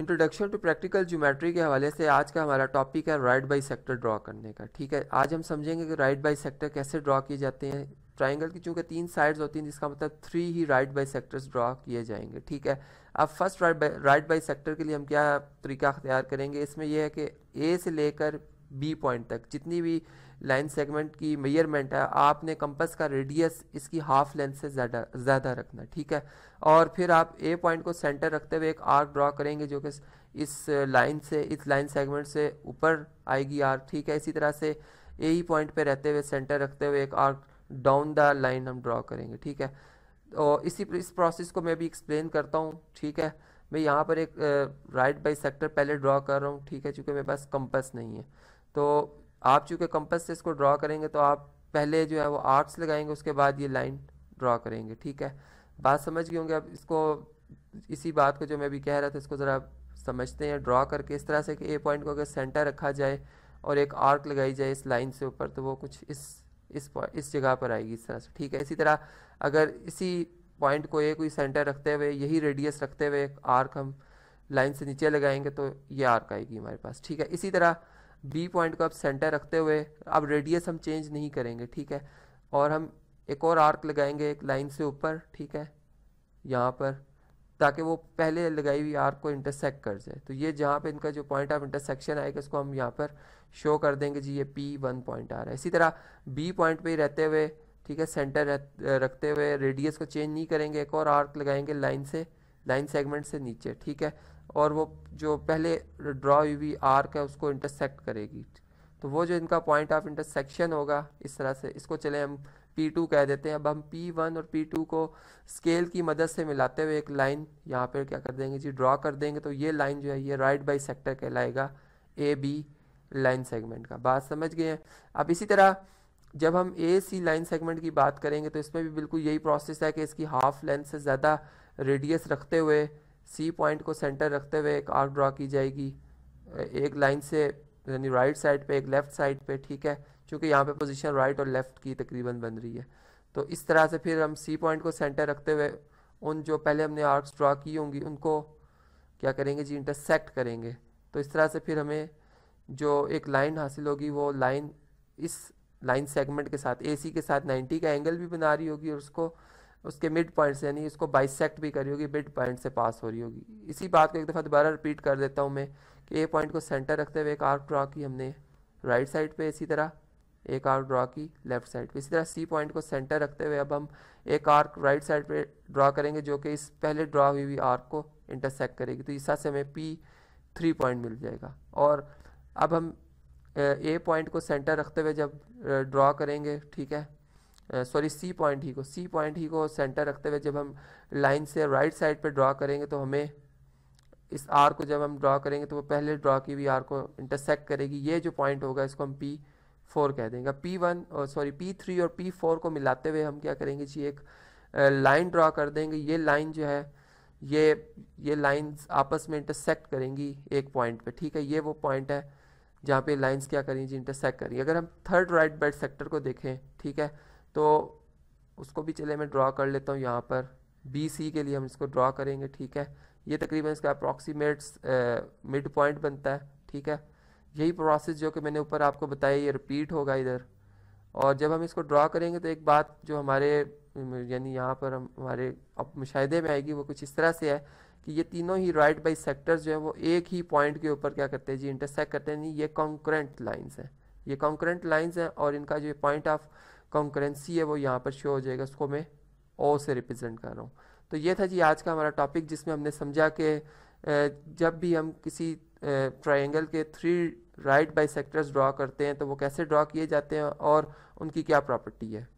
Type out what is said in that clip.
introduction to practical geometry के हवाले से आज का हमारा टॉपिक है राइट बाई सेक्टर ड्रा करने का ठीक है आज हम समझेंगे कि राइट बाई सेक्टर कैसे ड्रा किए जाते हैं ट्राइंगल की चूँकि तीन साइड्स होती हैं जिसका मतलब थ्री ही राइट बाई सेक्टर्स ड्रा किए जाएंगे ठीक है अब फर्स्ट राइट बाई सेक्टर के लिए हम क्या तरीका अख्तियार करेंगे इसमें यह है कि ए से लेकर बी पॉइंट तक जितनी भी लाइन सेगमेंट की मेजरमेंट है आपने कंपस का रेडियस इसकी हाफ लेंथ से ज़्यादा ज़्यादा रखना ठीक है और फिर आप ए पॉइंट को सेंटर रखते हुए एक आर्क ड्रॉ करेंगे जो कि इस लाइन से इस लाइन सेगमेंट से ऊपर आएगी आर्क ठीक है इसी तरह से ए ही पॉइंट पे रहते हुए सेंटर रखते हुए एक आर्क डाउन द लाइन हम ड्रॉ करेंगे ठीक है और इसी इस प्रोसेस को मैं भी एक्सप्लेन करता हूँ ठीक है मैं यहाँ पर एक राइट बाई सेक्टर पहले ड्रॉ कर रहा हूँ ठीक है चूँकि मेरे पास कंपस नहीं है तो आप चूँकि कंपस से इसको ड्रा करेंगे तो आप पहले जो है वो आर्ट्स लगाएंगे उसके बाद ये लाइन ड्रा करेंगे ठीक है बात समझ गए होंगे अब इसको इसी बात को जो मैं अभी कह रहा था इसको ज़रा समझते हैं ड्रा करके इस तरह से कि ए पॉइंट को अगर सेंटर रखा जाए और एक आर्क लगाई जाए इस लाइन से ऊपर तो वो कुछ इस इस इस जगह पर आएगी इस तरह से ठीक है इसी तरह अगर इसी पॉइंट को एक कोई सेंटर रखते हुए यही रेडियस रखते हुए एक आर्क हम लाइन से नीचे लगाएंगे तो ये आर्क आएगी हमारे पास ठीक है इसी तरह बी पॉइंट को आप सेंटर रखते हुए अब रेडियस हम चेंज नहीं करेंगे ठीक है और हम एक और आर्क लगाएंगे एक लाइन से ऊपर ठीक है यहाँ पर ताकि वो पहले लगाई हुई आर्क को इंटरसेक्ट कर जाए तो ये जहाँ पे इनका जो पॉइंट ऑफ इंटरसेक्शन आएगा इसको हम यहाँ पर शो कर देंगे जी ये पी वन पॉइंट आ रहा है इसी तरह बी पॉइंट पे ही रहते हुए ठीक है सेंटर रखते हुए रेडियस को चेंज नहीं करेंगे एक और आर्क लगाएंगे लाइन से लाइन सेगमेंट से नीचे ठीक है और वो जो पहले ड्रॉ हुई हुई आर्क है उसको इंटरसेक्ट करेगी तो वो जो इनका पॉइंट ऑफ इंटरसेक्शन होगा इस तरह से इसको चले हम P2 कह देते हैं अब हम P1 और P2 को स्केल की मदद से मिलाते हुए एक लाइन यहाँ पर क्या कर देंगे जी ड्रॉ कर देंगे तो ये लाइन जो है ये राइट बाई सेक्टर कहलाएगा ए बी लाइन सेगमेंट का बात समझ गए हैं अब इसी तरह जब हम ए सी लाइन सेगमेंट की बात करेंगे तो इसमें भी बिल्कुल यही प्रोसेस है कि इसकी हाफ लेंथ से ज़्यादा रेडियस रखते हुए सी पॉइंट को सेंटर रखते हुए एक आर्क ड्रा की जाएगी एक लाइन से यानी राइट साइड पे एक लेफ़्ट साइड पे ठीक है क्योंकि यहाँ पे पोजीशन राइट और लेफ़्ट की तकरीबन बन रही है तो इस तरह से फिर हम सी पॉइंट को सेंटर रखते हुए उन जो पहले हमने आर्क्स ड्रा की होंगी उनको क्या करेंगे जी इंटरसेक्ट करेंगे तो इस तरह से फिर हमें जो एक लाइन हासिल होगी वो लाइन इस लाइन सेगमेंट के साथ ए के साथ नाइन्टी का एंगल भी बना रही होगी और उसको उसके मिड पॉइंट से यानी इसको बाइसेकट भी करी होगी मिड पॉइंट से पास हो रही होगी इसी बात को एक दफ़ा दोबारा रिपीट कर देता हूँ मैं कि ए पॉइंट को सेंटर रखते हुए एक आर्क ड्रा की हमने राइट साइड पे इसी तरह एक आर्क ड्रा की लेफ्ट साइड पे इसी तरह सी पॉइंट को सेंटर रखते हुए अब हम एक आर्क राइट साइड पे ड्रा करेंगे जो कि इस पहले ड्रा हुई हुई आर्क को इंटरसेक्ट करेगी तो इस से हमें पी थ्री पॉइंट मिल जाएगा और अब हम ए पॉइंट को सेंटर रखते हुए जब ड्रा करेंगे ठीक है सॉरी सी पॉइंट ही को सी पॉइंट ही को सेंटर रखते हुए जब हम लाइन से राइट साइड पे ड्रा करेंगे तो हमें इस आर को जब हम ड्रा करेंगे तो वो पहले ड्रा की हुई आर को इंटरसेक्ट करेगी ये जो पॉइंट होगा इसको हम पी फोर कह देंगे P one sorry P three और पी फोर को मिलाते हुए हम क्या करेंगे जी एक लाइन ड्रा कर देंगे ये लाइन जो है ये ये लाइंस आपस में इंटरसेक्ट करेंगी एक पॉइंट पे ठीक है ये वो पॉइंट है जहाँ पे लाइंस क्या करेंगी जी इंटरसेक्ट करेंगी अगर हम थर्ड राइट बेड सेक्टर को देखें ठीक है तो उसको भी चले मैं ड्रा कर लेता हूँ यहाँ पर बी सी के लिए हम इसको ड्रा करेंगे ठीक है ये तकरीबन इसका अप्रॉक्सीमेट्स मिड पॉइंट बनता है ठीक है यही प्रोसेस जो कि मैंने ऊपर आपको बताया ये रिपीट होगा इधर और जब हम इसको ड्रा करेंगे तो एक बात जो हमारे यानी यहाँ पर हम हमारे अब मुशाहे में आएगी वो कुछ इस तरह से है कि ये तीनों ही राइट बाई सेक्टर्स जो है वो एक ही पॉइंट के ऊपर क्या करते हैं जी इंटरसेक्ट करते हैं नहीं ये कॉन्क्रेंट लाइन्स हैं ये कॉन्क्रेंट लाइन्स हैं और इनका जो पॉइंट ऑफ कॉन्करेंसी है वो यहाँ पर शो हो जाएगा उसको मैं ओ से रिप्रेजेंट कर रहा हूँ तो ये था जी आज का हमारा टॉपिक जिसमें हमने समझा कि जब भी हम किसी ट्रायंगल के three right bisectors draw करते हैं तो वो कैसे ड्रा किए जाते हैं और उनकी क्या प्रॉपर्टी है